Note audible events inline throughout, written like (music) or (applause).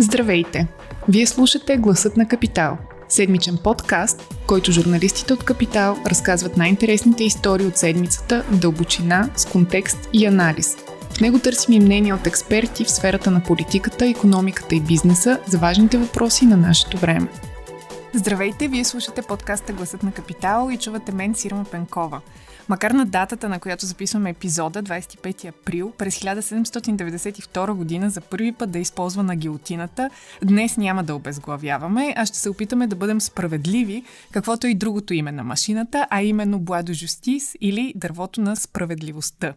Здравейте! Вие слушате Гласът на Капитал – седмичен подкаст, в който журналистите от Капитал разказват най-интересните истории от седмицата в дълбочина, с контекст и анализ. В него търсим и мнения от експерти в сферата на политиката, економиката и бизнеса за важните въпроси на нашето време. Здравейте, вие слушате подкаста Гласът на Капитал и чувате мен Сирма Пенкова – Макар на датата, на която записваме епизода, 25 април, през 1792 година за първи път да е използвана гилотината, днес няма да обезглавяваме, а ще се опитаме да бъдем справедливи, каквото и другото име на машината, а именно Бладо Жустис или Дървото на справедливостта.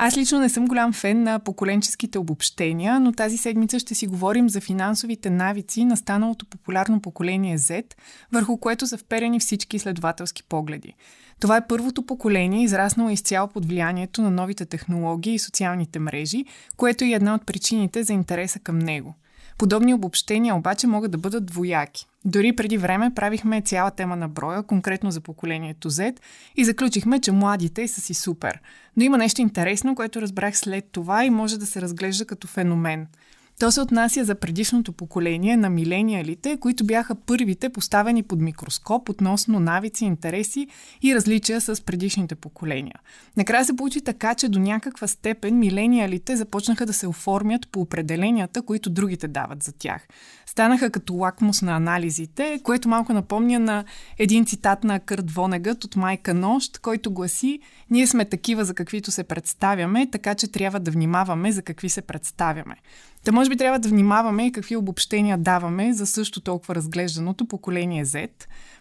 Аз лично не съм голям фен на поколенческите обобщения, но тази седмица ще си говорим за финансовите навици на станалото популярно поколение Z, върху което са вперени всички изследователски погледи. Това е първото поколение, израснало изцяло под влиянието на новите технологии и социалните мрежи, което е една от причините за интереса към него. Подобни обобщения обаче могат да бъдат двояки. Дори преди време правихме цяла тема на броя, конкретно за поколението Z, и заключихме, че младите са си супер. Но има нещо интересно, което разбрах след това и може да се разглежда като феномен – то се отнася за предишното поколение на милениалите, които бяха първите поставени под микроскоп относно навици, интереси и различия с предишните поколения. Накрая се получи така, че до някаква степен милениалите започнаха да се оформят по определенията, които другите дават за тях. Станаха като лакмус на анализите, което малко напомня на един цитат на Кърт Вонегът от Майка Нощ, който гласи «Ние сме такива, за каквито се представяме, така че трябва да внимаваме за какви се представяме». Та може би трябва да внимаваме и какви обобщения даваме за също толкова разглежданото поколение Z.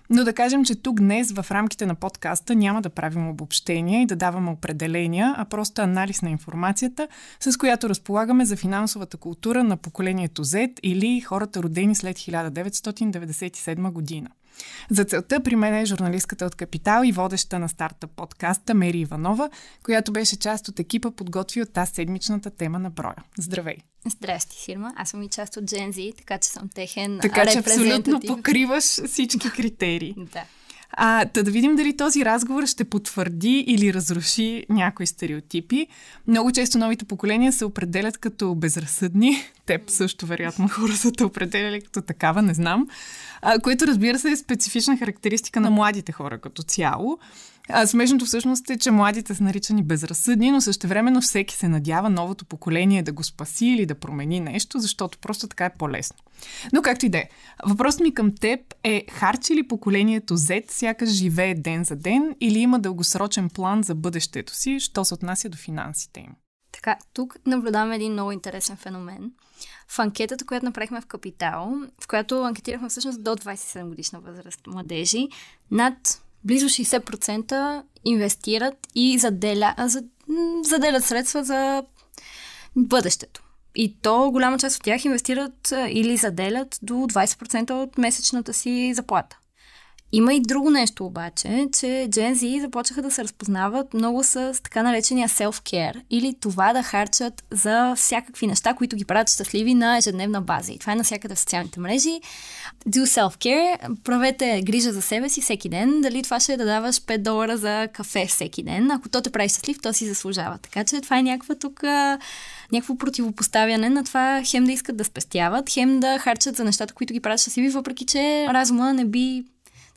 Но да кажем, че тук днес в рамките на подкаста няма да правим обобщения и да даваме определения, а просто анализ на информацията, с която разполагаме за финансовата култура на поколението Z или хората родени след 1997 година. За целта при мен е журналистката от Капитал и водеща на старта подкаста Мери Иванова, която беше част от екипа подготвил тази седмичната тема на броя. Здравей! Здрасти, Сирма. Аз съм и част от Gen Z, така че съм техен Така че абсолютно покриваш всички критерии. да. А, да, да видим дали този разговор ще потвърди или разруши някои стереотипи. Много често новите поколения се определят като безразсъдни. Теб също, вероятно, хора са те определяли като такава, не знам. А, което, разбира се, е специфична характеристика на младите хора като цяло. А смешното всъщност е, че младите са наричани безразсъдни, но същевременно всеки се надява новото поколение да го спаси или да промени нещо, защото просто така е по-лесно. Но както и да е. Въпросът ми към теб е, харчи ли поколението Z сякаш живее ден за ден или има дългосрочен план за бъдещето си, що се отнася до финансите им? Така, тук наблюдаваме един много интересен феномен. В анкетата, която направихме в Капитал, в която анкетирахме всъщност до 27 годишна възраст младежи, над близо 60% инвестират и заделя, за, заделят средства за бъдещето. И то голяма част от тях инвестират или заделят до 20% от месечната си заплата. Има и друго нещо обаче, че Gen Z започнаха да се разпознават много с така наречения self-care или това да харчат за всякакви неща, които ги правят щастливи на ежедневна база. И това е навсякъде в социалните мрежи. Do self-care, правете грижа за себе си всеки ден. Дали това ще е да даваш 5 долара за кафе всеки ден. Ако то те прави щастлив, то си заслужава. Така че това е някаква тук някакво противопоставяне на това хем да искат да спестяват, хем да харчат за нещата, които ги правят щастливи, въпреки че разума не би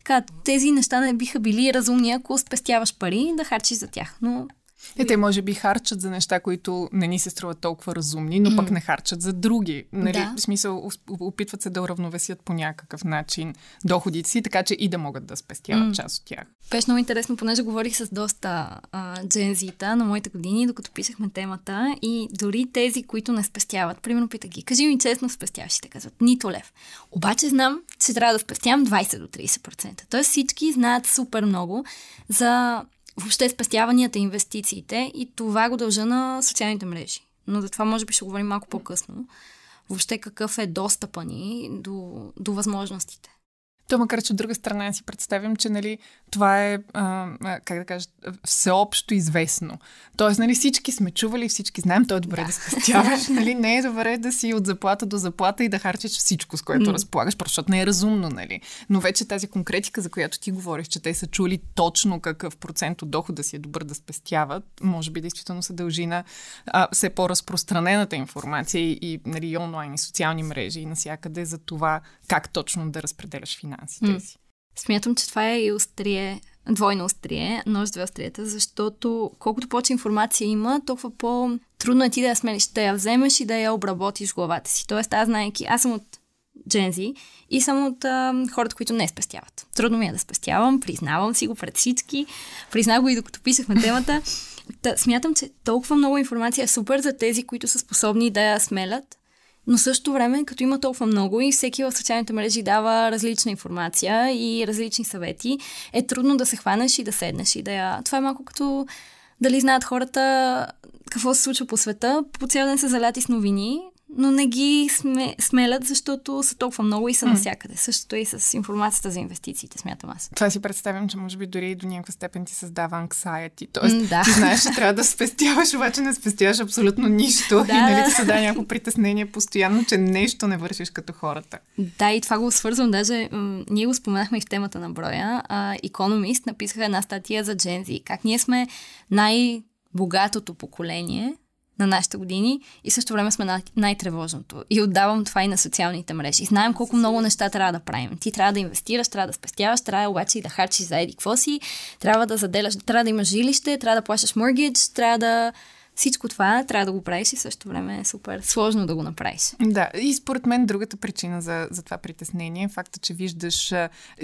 така, тези неща не биха били разумни, ако спестяваш пари да харчиш за тях. Но е, те може би харчат за неща, които не ни се струват толкова разумни, но пък не харчат за други. Нали? Да. В смисъл, опитват се да уравновесят по някакъв начин доходите си, така че и да могат да спестяват mm. част от тях. Беше много интересно, понеже говорих с доста а, джензита на моите години, докато писахме темата и дори тези, които не спестяват. Примерно питах ги, кажи ми честно, спестяваш и те казват, нито лев. Обаче знам, че трябва да спестявам 20 до 30%. Тоест всички знаят супер много за въобще спестяванията и инвестициите и това го дължа на социалните мрежи. Но за това може би ще говорим малко по-късно. Въобще какъв е достъпа ни до, до възможностите. То макар, че от друга страна си представям, че нали, това е, а, как да кажа, всеобщо известно. Тоест, нали, всички сме чували, всички знаем, то е добре да, да спестяваш. (laughs) Нали, не е добре да си от заплата до заплата и да харчиш всичко, с което mm. разполагаш, защото не е разумно. Нали. Но вече тази конкретика, за която ти говориш, че те са чули точно какъв процент от дохода си е добър да спестяват, може би действително се дължи на а, все по-разпространената информация и, и нали, онлайн и социални мрежи и насякъде за това как точно да разпределяш финансите финансите си. Смятам, че това е и острие, двойно острие, нож две остриета, защото колкото повече информация има, толкова по-трудно е ти да я смелиш, да я вземеш и да я обработиш в главата си. Тоест, аз знаеки, аз съм от джензи и съм от а, хората, които не спестяват. Трудно ми е да спестявам, признавам си го пред всички, признах го и докато писахме темата. Та, смятам, че толкова много информация е супер за тези, които са способни да я смелят, но също време, като има толкова много и всеки в социалните мрежи дава различна информация и различни съвети, е трудно да се хванеш и да седнеш и да я... Това е малко като дали знаят хората какво се случва по света. По цял ден се заляти с новини, но не ги сме, смелят, защото са толкова много и са mm. навсякъде. Същото и с информацията за инвестициите, смятам аз. Това си представям, че може би дори и до някаква степен ти създава anxiety. Тоест, mm, да. ти знаеш, че трябва да спестяваш, обаче не спестяваш абсолютно нищо. да, и нали ти дава някакво притеснение постоянно, че нещо не вършиш като хората. Да, и това го свързвам даже. М- ние го споменахме и в темата на броя. А, Economist написаха една статия за джензи. Как ние сме най- богатото поколение, на нашите години и също време сме най-тревожното. И отдавам това и на социалните мрежи. И знаем колко много неща трябва да правим. Ти трябва да инвестираш, трябва да спестяваш, трябва обаче и да харчиш за еди си, трябва да заделяш, трябва да имаш жилище, трябва да плащаш моргидж, трябва да всичко това трябва да го правиш и също време е супер сложно да го направиш. Да, и според мен другата причина за, за това притеснение е факта, че виждаш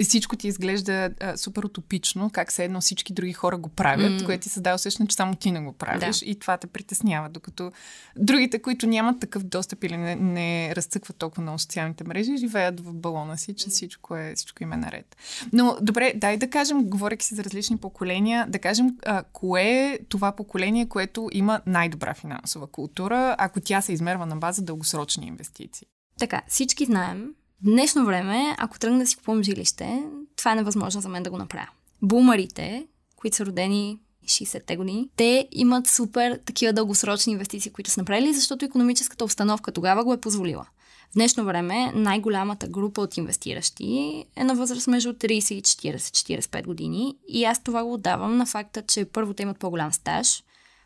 всичко ти изглежда а, супер утопично, как се едно всички други хора го правят, mm. което ти се усещане, че само ти не го правиш да. и това те притеснява, докато другите, които нямат такъв достъп или не, не разцъкват толкова на социалните мрежи, живеят в балона си, че всичко, е, всичко им е наред. Но добре, дай да кажем, говоряки си за различни поколения, да кажем а, кое е това поколение, което има най-добра финансова култура, ако тя се измерва на база дългосрочни инвестиции? Така, всички знаем, днешно време, ако тръгна да си купувам жилище, това е невъзможно за мен да го направя. Бумарите, които са родени 60-те години, те имат супер такива дългосрочни инвестиции, които са направили, защото економическата обстановка тогава го е позволила. В днешно време най-голямата група от инвестиращи е на възраст между 30 и 40-45 години и аз това го отдавам на факта, че първо те имат по-голям стаж,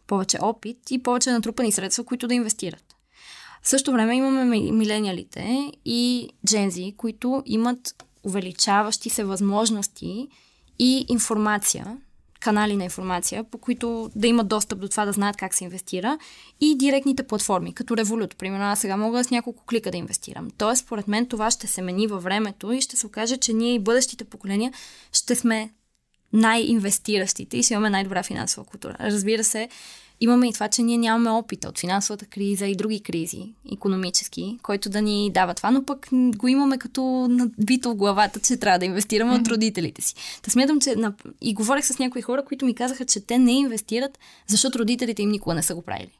повече опит и повече натрупани средства, които да инвестират. В същото време имаме милениалите и джензи, които имат увеличаващи се възможности и информация, канали на информация, по които да имат достъп до това да знаят как се инвестира и директните платформи, като Revolut. Примерно аз сега мога с няколко клика да инвестирам. Тоест, според мен това ще се мени във времето и ще се окаже, че ние и бъдещите поколения ще сме най-инвестиращите и ще имаме най-добра финансова култура. Разбира се, имаме и това, че ние нямаме опита от финансовата криза и други кризи, економически, който да ни дава това, но пък го имаме като надбито в главата, че трябва да инвестираме mm-hmm. от родителите си. Та смятам, че и говорех с някои хора, които ми казаха, че те не инвестират, защото родителите им никога не са го правили.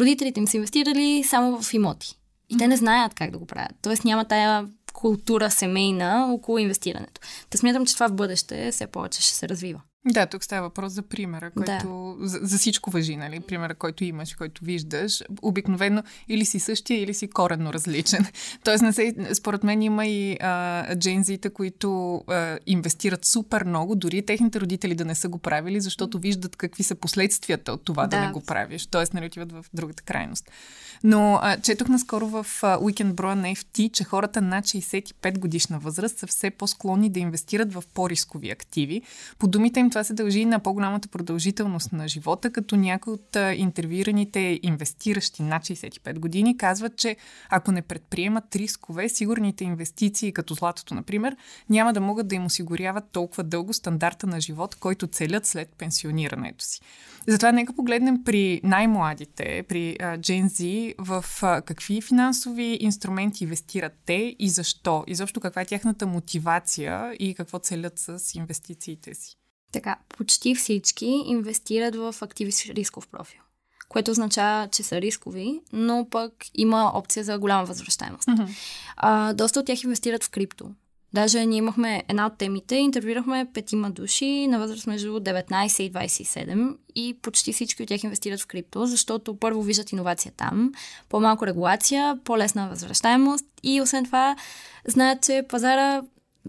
Родителите им са инвестирали само в имоти. И те не знаят как да го правят. Тоест няма тая култура семейна около инвестирането. Та смятам, че това в бъдеще все повече ще се развива. Да, тук става въпрос за примера, който да. за, за всичко въжи, нали? Примера, който имаш, който виждаш. Обикновено или си същия, или си коренно различен. (laughs) Тоест, не се, според мен има и джензита, които а, инвестират супер много, дори техните родители да не са го правили, защото виждат какви са последствията от това да, да не го правиш. Тоест, нали, отиват в другата крайност. Но а, четох наскоро в а, Weekend Броя на FT, че хората над 65 годишна възраст са все по-склонни да инвестират в по-рискови активи. По думите им това се дължи на по-голямата продължителност на живота, като някои от интервюираните инвестиращи на 65 години казват, че ако не предприемат рискове, сигурните инвестиции, като златото, например, няма да могат да им осигуряват толкова дълго стандарта на живот, който целят след пенсионирането си. Затова нека погледнем при най-младите, при Gen Z, в какви финансови инструменти инвестират те и защо? И защо каква е тяхната мотивация и какво целят с инвестициите си? Така, почти всички инвестират в активи с рисков профил, което означава, че са рискови, но пък има опция за голяма възвръщаемост. Mm-hmm. А, доста от тях инвестират в крипто. Даже ние имахме една от темите, интервюирахме петима души на възраст между 19 и 27 и почти всички от тях инвестират в крипто, защото първо виждат иновация там, по-малко регулация, по-лесна възвръщаемост и освен това знаят, че пазара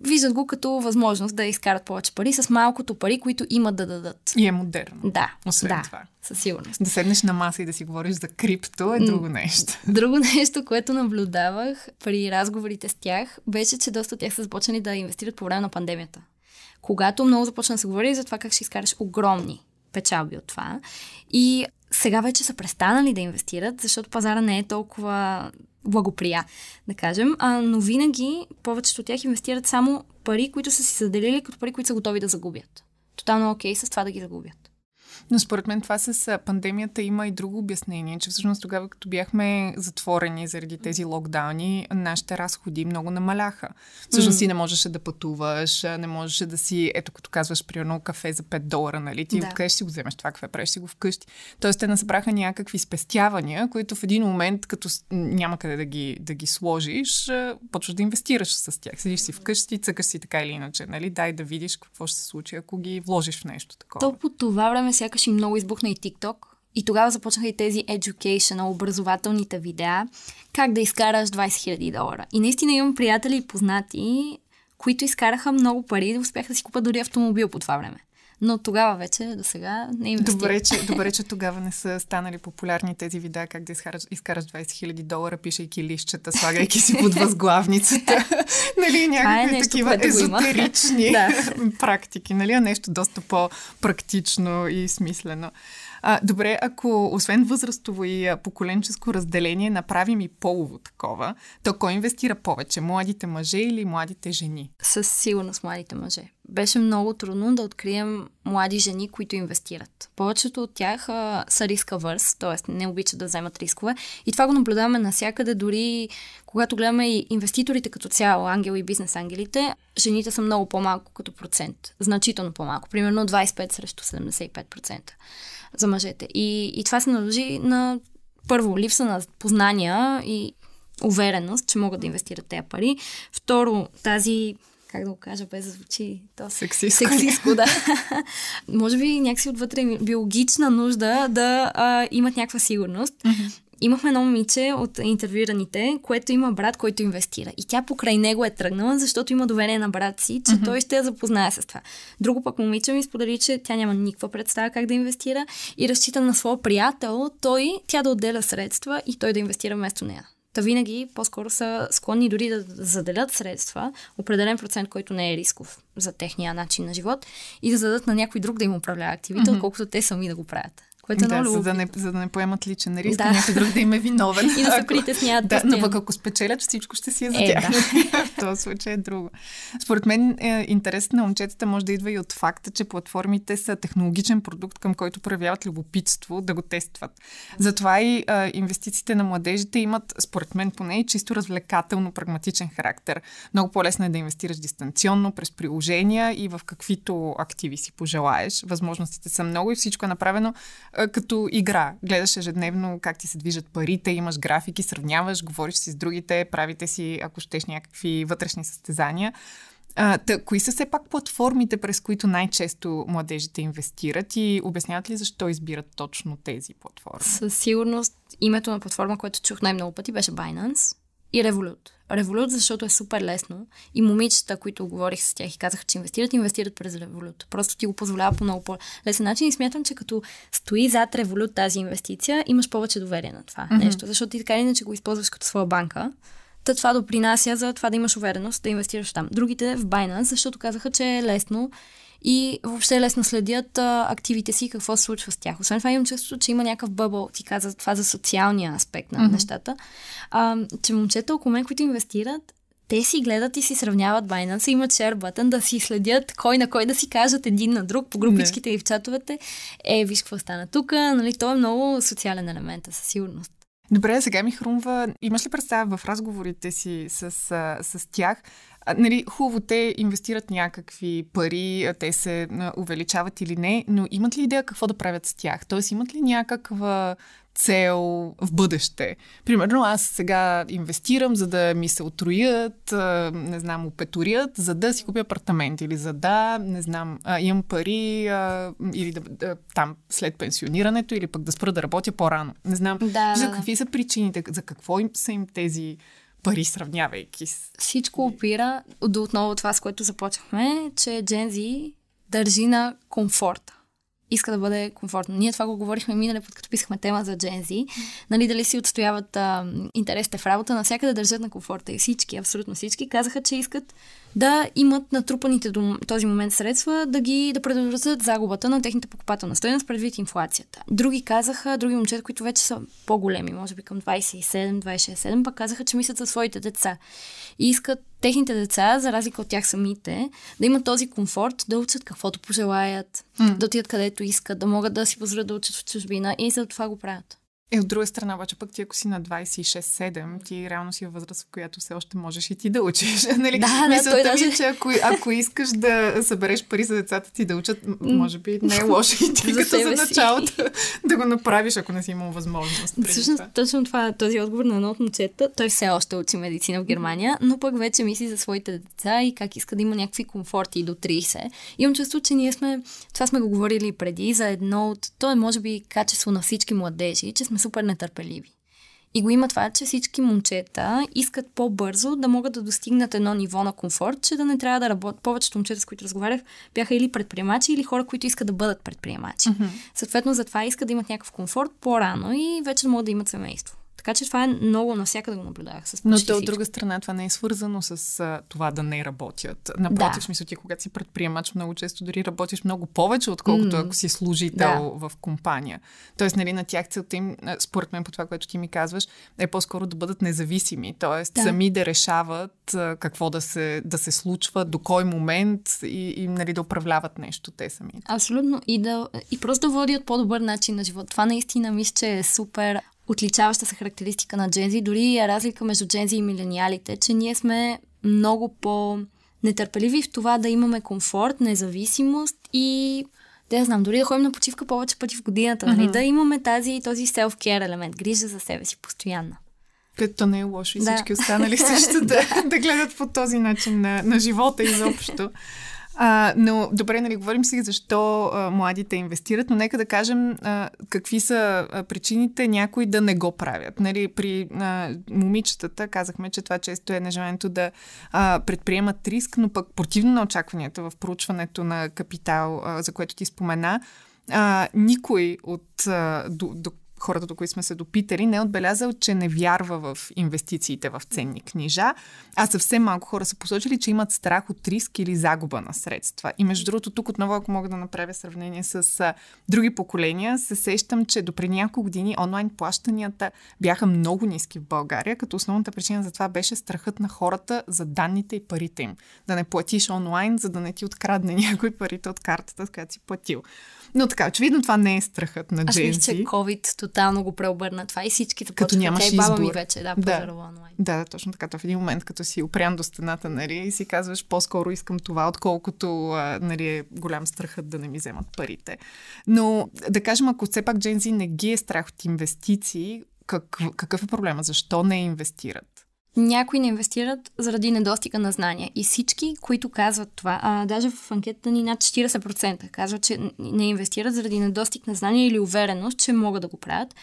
виждат го като възможност да изкарат повече пари с малкото пари, които имат да дадат. И е модерно. Да. Освен да, това. Със сигурност. Да седнеш на маса и да си говориш за крипто е друго нещо. (laughs) Друго нещо, което наблюдавах при разговорите с тях, беше, че доста от тях са започнали да инвестират по време на пандемията. Когато много започна да се говори за това как ще изкараш огромни печалби от това. И сега вече са престанали да инвестират, защото пазара не е толкова благоприя, да кажем, а, но винаги повечето от тях инвестират само пари, които са си заделили като пари, които са готови да загубят. Тотално окей okay с това да ги загубят. Но според мен това с пандемията има и друго обяснение, че всъщност тогава, като бяхме затворени заради тези локдауни, нашите разходи много намаляха. Всъщност mm. ти не можеше да пътуваш, не можеше да си, ето като казваш, примерно кафе за 5 долара, нали? Ти да. откъде ще си го вземеш това кафе, правиш си го вкъщи. Тоест те насъбраха някакви спестявания, които в един момент, като няма къде да ги, да ги сложиш, почваш да инвестираш с тях. Седиш си вкъщи, цъкаш си така или иначе, нали? Дай да видиш какво ще се случи, ако ги вложиш в нещо такова. То по това време сякаш и много избухна и TikTok. И тогава започнаха и тези educational, образователните видеа, как да изкараш 20 000 долара. И наистина имам приятели и познати, които изкараха много пари и успяха да си купат дори автомобил по това време. Но тогава вече, до сега, не им Добре че, (laughs) добре, че тогава не са станали популярни тези видеа, как да изкараш, 20 000 долара, пишейки лищата, слагайки си под (laughs) възглавницата. (laughs) нали, някакви е такива езотерични да. практики, нали, а нещо доста по-практично и смислено. А, добре, ако освен възрастово и поколенческо разделение направим и полово такова, то кой инвестира повече? Младите мъже или младите жени? Със сигурност младите мъже. Беше много трудно да открием млади жени, които инвестират. Повечето от тях а, са рискавърс, т.е. не обичат да вземат рискове. И това го наблюдаваме навсякъде, дори когато гледаме и инвеститорите като цяло, ангел и бизнес ангелите, жените са много по-малко като процент. Значително по-малко. Примерно 25 срещу 75% за мъжете. И, и това се наложи на първо липса на познания и увереност, че могат да инвестират тези пари. Второ, тази как да го кажа, без да звучи то сексиско. сексиско да. (laughs) Може би някакси отвътре е биологична нужда да а, имат някаква сигурност. Mm-hmm имахме едно момиче от интервюираните, което има брат, който инвестира. И тя покрай него е тръгнала, защото има доверие на брат си, че mm-hmm. той ще я запознае с това. Друго пък момиче ми сподели, че тя няма никаква представа как да инвестира и разчита на своя приятел, той, тя да отделя средства и той да инвестира вместо нея. Та винаги по-скоро са склонни дори да заделят средства, определен процент, който не е рисков за техния начин на живот, и да зададат на някой друг да им управлява активите, mm-hmm. отколкото те сами да го правят което е да, много за да, не, за да не поемат личен риск, да. някой друг да им е виновен. (laughs) И да се притесняват. Да, но пък ако спечелят, всичко ще си е за е, тях. Да. (laughs) в този случай е друго. Според мен е, интересът на момчетата може да идва и от факта, че платформите са технологичен продукт, към който проявяват любопитство да го тестват. Затова и е, инвестициите на младежите имат, според мен поне, и чисто развлекателно прагматичен характер. Много по-лесно е да инвестираш дистанционно, през приложения и в каквито активи си пожелаеш. Възможностите са много и всичко е направено а, като игра. Гледаш ежедневно как ти се движат парите, имаш графики, сравняваш, говориш си с другите, правите си, ако щеш, някакви вътрешни състезания. А, тъ, кои са все пак платформите, през които най-често младежите инвестират и обясняват ли защо избират точно тези платформи? Със сигурност името на платформа, което чух най-много пъти беше Binance и Револют. Револют, защото е супер лесно и момичета, които говорих с тях и казаха, че инвестират, инвестират през Револют. Просто ти го позволява по много по-лесен начин и смятам, че като стои зад Револют тази инвестиция, имаш повече доверие на това mm-hmm. нещо, защото ти така или иначе го използваш като своя банка. Та това допринася за това да имаш увереност да инвестираш там. Другите в Binance, защото казаха, че е лесно и въобще е лесно следят а, активите си и какво се случва с тях. Освен това имам чувство, че има някакъв бъбъл, ти каза това за социалния аспект на mm-hmm. нещата, а, че момчета около мен, които инвестират, те си гледат и си сравняват Binance, имат share button, да си следят кой на кой да си кажат един на друг по групичките Не. и в чатовете. Е, виж какво стана тук, нали? То е много социален елемент, със сигурност. Добре, сега ми хрумва. Имаш ли представа в разговорите си с, с, с тях нали, хубаво, те инвестират някакви пари, те се увеличават или не, но имат ли идея какво да правят с тях? Тоест, имат ли някаква цел в бъдеще. Примерно аз сега инвестирам, за да ми се отруят, не знам, опетурят, за да си купя апартамент или за да, не знам, имам пари или да, да, там след пенсионирането или пък да спра да работя по-рано. Не знам. Да. За какви са причините, за какво им са им тези пари, сравнявайки с... Всичко опира до отново това, с което започнахме, че Джензи държи на комфорта иска да бъде комфортно. Ние това го говорихме миналия път, като писахме тема за джензи. Нали, дали си отстояват а, интересите в работа, навсякъде държат на комфорта и всички, абсолютно всички, казаха, че искат да имат натрупаните до този момент средства да ги да предотвратят загубата на техните покупателна стоеност предвид инфлацията. Други казаха, други момчета, които вече са по-големи, може би към 27-26-7, пък казаха, че мислят за своите деца и искат техните деца, за разлика от тях самите, да имат този комфорт да учат каквото пожелаят, mm. да отидат където искат, да могат да си позволят да учат в чужбина и за това го правят. И, от друга страна, обаче пък ти ако си на 26-7, ти реално си в възраст, в която все още можеш и ти да учиш. (laughs) нали? Да, Мисълта да, ми, е, даже... че ако, ако искаш да събереш пари за децата ти да учат, може би не е лошо и ти (laughs) за като за началото да го направиш, ако не си имал възможност. Всъщност, това. точно това, този отговор на едно от момчета, той все още учи медицина в Германия, но пък вече мисли за своите деца и как иска да има някакви комфорти до 30. Имам чувство, че ние сме, това сме го говорили преди, за едно от, то е може би качество на всички младежи, че сме сме супер нетърпеливи. И го има това, че всички момчета искат по-бързо да могат да достигнат едно ниво на комфорт, че да не трябва да работят. Повечето момчета, с които разговарях, бяха или предприемачи, или хора, които искат да бъдат предприемачи. Mm-hmm. Съответно, затова искат да имат някакъв комфорт по-рано и вече могат да имат семейство. Така че това е много навсякъде го наблюдавах. С Но то, от друга страна това не е свързано с а, това да не работят. Напротив, да. мисля ти, когато си предприемач, много често дори работиш много повече, отколкото mm. ако си служител да. в компания. Тоест, нали, на тях целта им, според мен по това, което ти ми казваш, е по-скоро да бъдат независими. Тоест, да. сами да решават а, какво да се, да се случва, до кой момент и, и нали, да управляват нещо те сами. Абсолютно. И, да, и просто да водят по-добър начин на живот. Това наистина мисля, че е супер отличаваща се характеристика на джензи, дори е разлика между джензи и милениалите, че ние сме много по нетърпеливи в това да имаме комфорт, независимост и да знам, дори да ходим на почивка повече пъти в годината, mm-hmm. нали? да имаме тази, този self-care елемент, грижа за себе си постоянна. Като не е лошо и да. всички останали (laughs) също да, да гледат по този начин на, на живота изобщо. (laughs) А, но добре, нали, говорим си защо а, младите инвестират, но нека да кажем а, какви са а, причините някои да не го правят. Нали, при а, момичетата казахме, че това често е нежеланието да а, предприемат риск, но пък противно на очакванията в проучването на капитал, а, за което ти спомена, а, никой от а, до, до хората, до които сме се допитали, не е отбелязал, че не вярва в инвестициите в ценни книжа, а съвсем малко хора са посочили, че имат страх от риск или загуба на средства. И между другото, тук отново, ако мога да направя сравнение с а, други поколения, се сещам, че до преди няколко години онлайн плащанията бяха много ниски в България, като основната причина за това беше страхът на хората за данните и парите им. Да не платиш онлайн, за да не ти открадне (laughs) някой парите от картата, с която си платил. Но така, очевидно това не е страхът на Аз мисля, че COVID тотално го преобърна това и всички така като нямаш избор. Е, баба ми вече, да, да. онлайн. Да, да, точно така. То в един момент, като си опрям до стената, нали, и си казваш по-скоро искам това, отколкото нали, е голям страхът да не ми вземат парите. Но да кажем, ако все пак Gen не ги е страх от инвестиции, как, какъв е проблема? Защо не инвестират? Някои не инвестират заради недостига на знания. И всички, които казват това, а, даже в анкетата ни над 40% казват, че не инвестират заради недостиг на знания или увереност, че могат да го правят.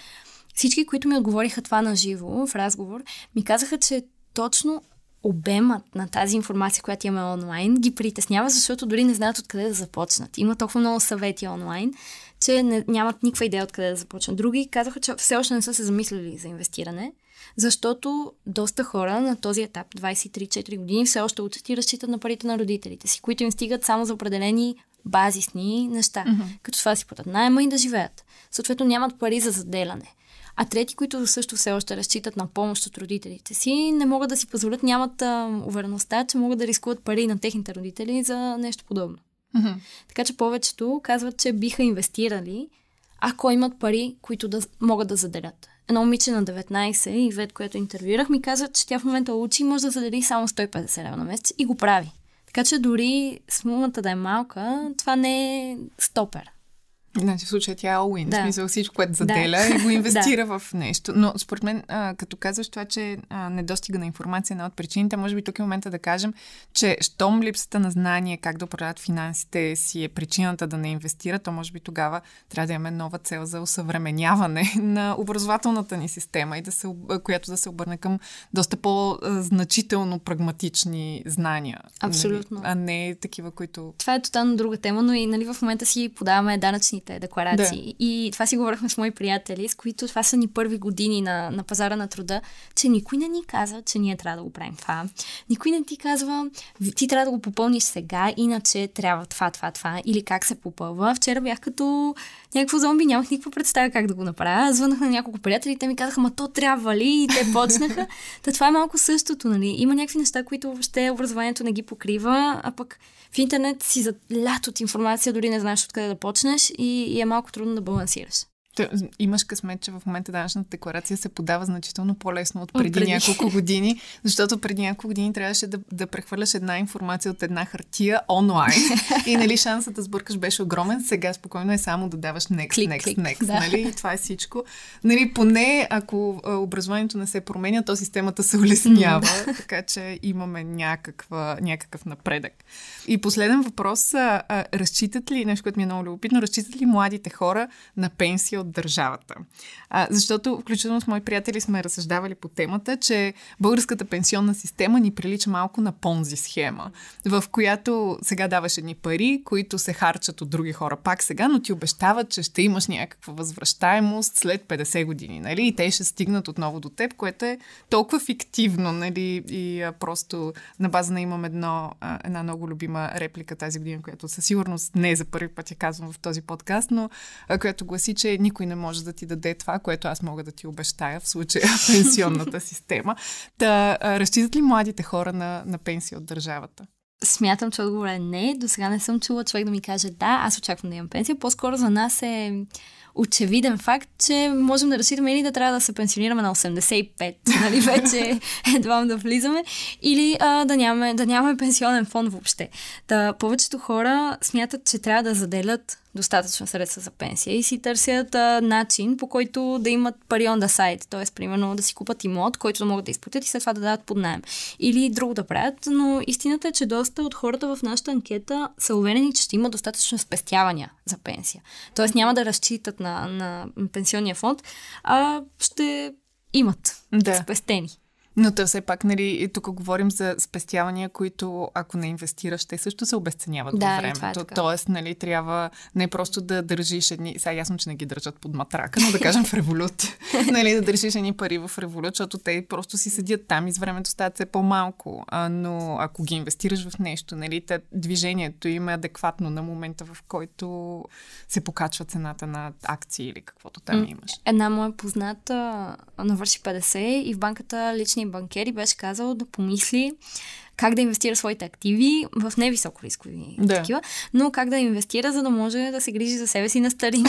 Всички, които ми отговориха това на живо в разговор, ми казаха, че точно обемът на тази информация, която имаме онлайн, ги притеснява, защото дори не знаят откъде да започнат. Има толкова много съвети онлайн, че не, нямат никаква идея откъде да започнат. Други казаха, че все още не са се замислили за инвестиране. Защото доста хора на този етап, 23-4 години, все още учат и разчитат на парите на родителите си, които им стигат само за определени базисни неща. Mm-hmm. Като това си платят найема и да живеят. Съответно нямат пари за заделяне. А трети, които също все още разчитат на помощ от родителите си, не могат да си позволят, нямат а, увереността, че могат да рискуват пари на техните родители за нещо подобно. Mm-hmm. Така че повечето казват, че биха инвестирали, ако имат пари, които да могат да заделят едно момиче на 19, Ивет, което интервюирах, ми каза, че тя в момента учи и може да задели само 150 лева на месец и го прави. Така че дори сумата да е малка, това не е стопер. Значи в случая тя е all in, да. в смисъл всичко, което заделя да. и го инвестира (laughs) да. в нещо. Но според мен, а, като казваш това, че а, недостига на информация е една от причините, може би тук е момента да кажем, че щом липсата на знание как да управляват финансите си е причината да не инвестира, то може би тогава трябва да имаме нова цел за усъвременяване (laughs) на образователната ни система, и да се, която да се обърне към доста по-значително прагматични знания. Нали? Абсолютно. Нали? А не такива, които... Това е тотално друга тема, но и нали, в момента си подаваме данъчни данните, декларации. Да. И това си говорихме с мои приятели, с които това са ни първи години на, на пазара на труда, че никой не ни казва, че ние трябва да го правим това. Никой не ти казва, ти трябва да го попълниш сега, иначе трябва това, това, това, или как се попълва. Вчера бях като някакво зомби, нямах никаква представа как да го направя. Аз звънах на няколко приятели и те ми казаха, ма то трябва ли? И те почнаха. (laughs) Та това е малко същото, нали? Има някакви неща, които въобще образованието не ги покрива, а пък в интернет си за лят от информация, дори не знаеш откъде да почнеш и, и е малко трудно да балансираш. Имаш късмет, че в момента данъчната декларация се подава значително по-лесно от преди, няколко години, защото преди няколко години трябваше да, да прехвърляш една информация от една хартия онлайн (laughs) и нали шансът да сбъркаш беше огромен. Сега спокойно е само да даваш next, клик, next, клик, next. Да. Нали? И това е всичко. Нали, поне ако образованието не се променя, то системата се улеснява, (laughs) така че имаме някаква, някакъв напредък. И последен въпрос. А, разчитат ли, нещо, което ми е много любопитно, разчитат ли младите хора на пенсия от държавата. А, защото, включително с мои приятели, сме разсъждавали по темата, че българската пенсионна система ни прилича малко на понзи схема, в която сега даваш едни пари, които се харчат от други хора пак сега, но ти обещават, че ще имаш някаква възвръщаемост след 50 години, нали? И те ще стигнат отново до теб, което е толкова фиктивно, нали? И а, просто на база на имам едно, а, една много любима реплика тази година, която със сигурност не е за първи път я казвам в този подкаст, но а, която гласи, че никой никой не може да ти даде това, което аз мога да ти обещая в случая пенсионната (laughs) система. Да разчитат ли младите хора на, на пенсия от държавата? Смятам, че отговорът е не. До сега не съм чула човек да ми каже да, аз очаквам да имам пенсия. По-скоро за нас е очевиден факт, че можем да разчитаме или да трябва да се пенсионираме на 85, (laughs) нали вече едва да влизаме, или а, да, нямаме, да нямаме пенсионен фонд въобще. Да, повечето хора смятат, че трябва да заделят достатъчно средства за пенсия и си търсят а, начин по който да имат пари on the side, т.е. примерно да си купат имот, който да могат да изплатят и след това да дадат под найем. Или друго да правят, но истината е, че доста от хората в нашата анкета са уверени, че ще има достатъчно спестявания за пенсия. Тоест няма да разчитат на, на пенсионния фонд, а ще имат да. спестени. Но то все пак, нали, тук говорим за спестявания, които ако не инвестираш, те също се обесценяват да, във времето. Е Тоест, нали, трябва не просто да държиш едни... Сега е ясно, че не ги държат под матрака, но да кажем в револют. (laughs) нали, да държиш едни пари в револют, защото те просто си седят там и с времето стават все по-малко. А, но ако ги инвестираш в нещо, нали, те, движението им е адекватно на момента, в който се покачва цената на акции или каквото там имаш. Една моя позната навърши 50 и в банката лични банкер и беше казал да помисли как да инвестира своите активи в невисоко рискови да. такива, но как да инвестира, за да може да се грижи за себе си на старини,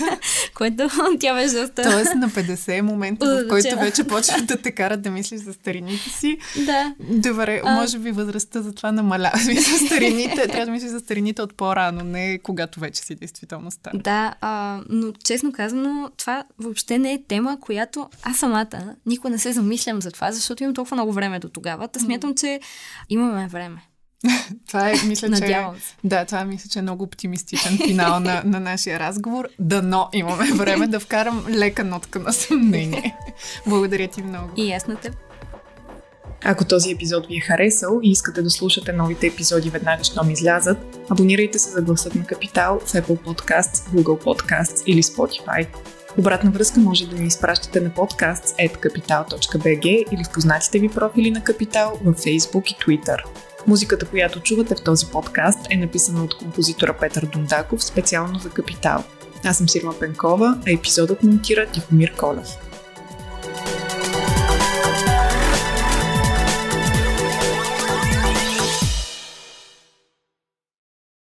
(laughs) което тя беше доста... Тоест на 50 е момента, в който вече почваш да те карат да мислиш за старините си. Да. Добре, а... може би възрастта за това намалява. За (laughs) старините, трябва да мислиш за старините от по-рано, не когато вече си действително стар. Да, а, но честно казано, това въобще не е тема, която аз самата никога не се замислям за това, защото имам толкова много време до тогава. Та смятам, че Имаме време. (laughs) това е, мисля, Надявам се. Да, това е, мисля, че е много оптимистичен финал на, на нашия разговор. Дано имаме време да вкарам лека нотка на съмнение. (laughs) Благодаря ти много. И аз на теб. Ако този епизод ви е харесал и искате да слушате новите епизоди веднага, щом излязат, абонирайте се за гласът на Капитал в Apple Podcasts, Google Podcasts или Spotify. Обратна връзка може да ни изпращате на подкаст с capital.bg или в познатите ви профили на Капитал във Facebook и Twitter. Музиката, която чувате в този подкаст е написана от композитора Петър Дундаков специално за Капитал. Аз съм Сирма Пенкова, а епизодът монтира Тихомир Колев.